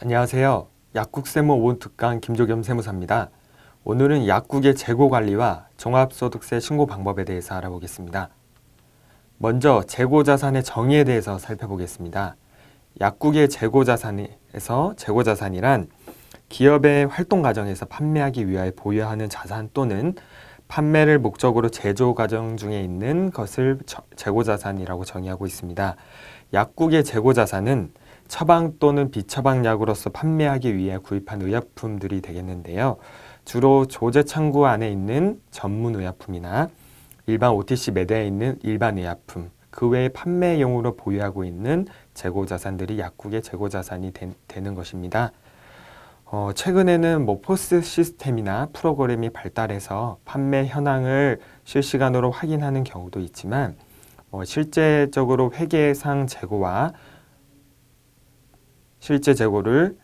안녕하세요. 약국세무 온특강 김조겸 세무사입니다. 오늘은 약국의 재고관리와 종합소득세 신고 방법에 대해서 알아보겠습니다. 먼저 재고자산의 정의에 대해서 살펴보겠습니다. 약국의 재고자산에서 재고자산이란 기업의 활동 과정에서 판매하기 위하 보유하는 자산 또는 판매를 목적으로 제조 과정 중에 있는 것을 재고자산이라고 정의하고 있습니다. 약국의 재고자산은 처방 또는 비처방약으로서 판매하기 위해 구입한 의약품들이 되겠는데요. 주로 조제 창구 안에 있는 전문 의약품이나 일반 OTC 매대에 있는 일반 의약품, 그 외에 판매용으로 보유하고 있는 재고 자산들이 약국의 재고 자산이 되, 는 것입니다. 어, 최근에는 뭐 포스 시스템이나 프로그램이 발달해서 판매 현황을 실시간으로 확인하는 경우도 있지만 어, 실제적으로 회계상 재고와 실제 재고를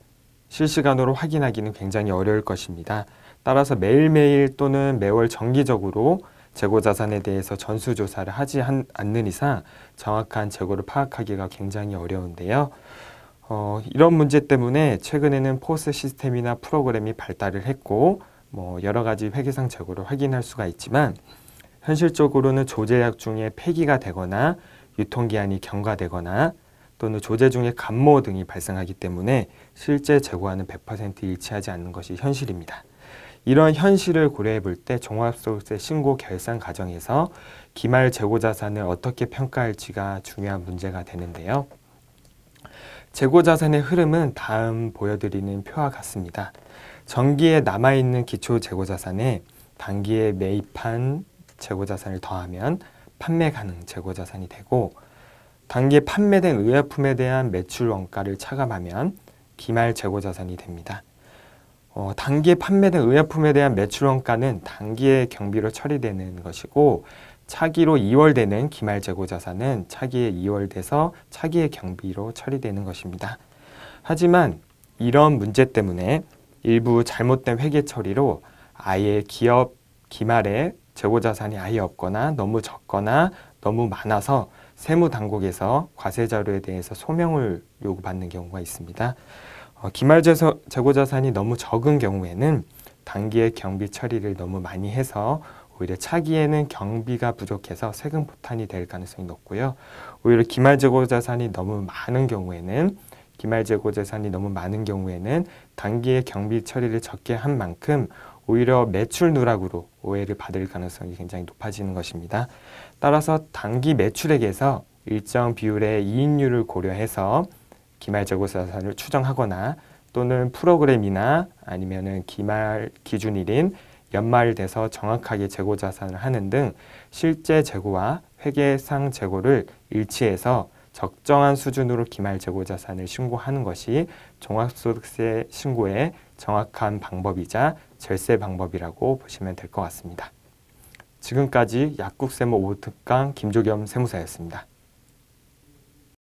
실시간으로 확인하기는 굉장히 어려울 것입니다. 따라서 매일매일 또는 매월 정기적으로 재고 자산에 대해서 전수조사를 하지 한, 않는 이상 정확한 재고를 파악하기가 굉장히 어려운데요. 어, 이런 문제 때문에 최근에는 포스 시스템이나 프로그램이 발달을 했고 뭐 여러 가지 회계상 재고를 확인할 수가 있지만 현실적으로는 조제약 중에 폐기가 되거나 유통기한이 경과되거나 또는 조제 중에 감모 등이 발생하기 때문에 실제 재고와는 100% 일치하지 않는 것이 현실입니다. 이러 현실을 고려해 볼 때 종합소득세 신고 결산 과정에서 기말 재고 자산을 어떻게 평가할지가 중요한 문제가 되는데요. 재고 자산의 흐름은 다음 보여드리는 표와 같습니다. 정기에 남아있는 기초 재고 자산에 단기에 매입한 재고 자산을 더하면 판매 가능 재고 자산이 되고 단기에 판매된 의약품에 대한 매출 원가를 차감하면 기말 재고 자산이 됩니다. 어, 단기에 판매된 의약품에 대한 매출 원가는 단기에 경비로 처리되는 것이고 차기로 2월되는 기말 재고 자산은 차기에 2월돼서차기에 경비로 처리되는 것입니다. 하지만 이런 문제 때문에 일부 잘못된 회계 처리로 아예 기업 기말에 재고 자산이 아예 없거나 너무 적거나 너무 많아서 세무당국에서 과세 자료에 대해서 소명을 요구받는 경우가 있습니다. 어, 기말 재소, 재고 자산이 너무 적은 경우에는 단기에 경비 처리를 너무 많이 해서 오히려 차기에는 경비가 부족해서 세금 포탄이 될 가능성이 높고요. 오히려 기말 재고 자산이 너무 많은 경우에는 기말 재고 재산이 너무 많은 경우에는 단기에 경비 처리를 적게 한 만큼 오히려 매출 누락으로 오해를 받을 가능성이 굉장히 높아지는 것입니다. 따라서 단기 매출액에서 일정 비율의 이익률을 고려해서 기말재고 자산을 추정하거나 또는 프로그램이나 아니면은 기말 기준일인 연말 돼서 정확하게 재고 자산을 하는 등 실제 재고와 회계상 재고를 일치해서 적정한 수준으로 기말 재고 자산을 신고하는 것이 종합소득세 신고의 정확한 방법이자 절세 방법이라고 보시면 될 것 같습니다. 지금까지 약국세무 5특강 김조겸 세무사였습니다.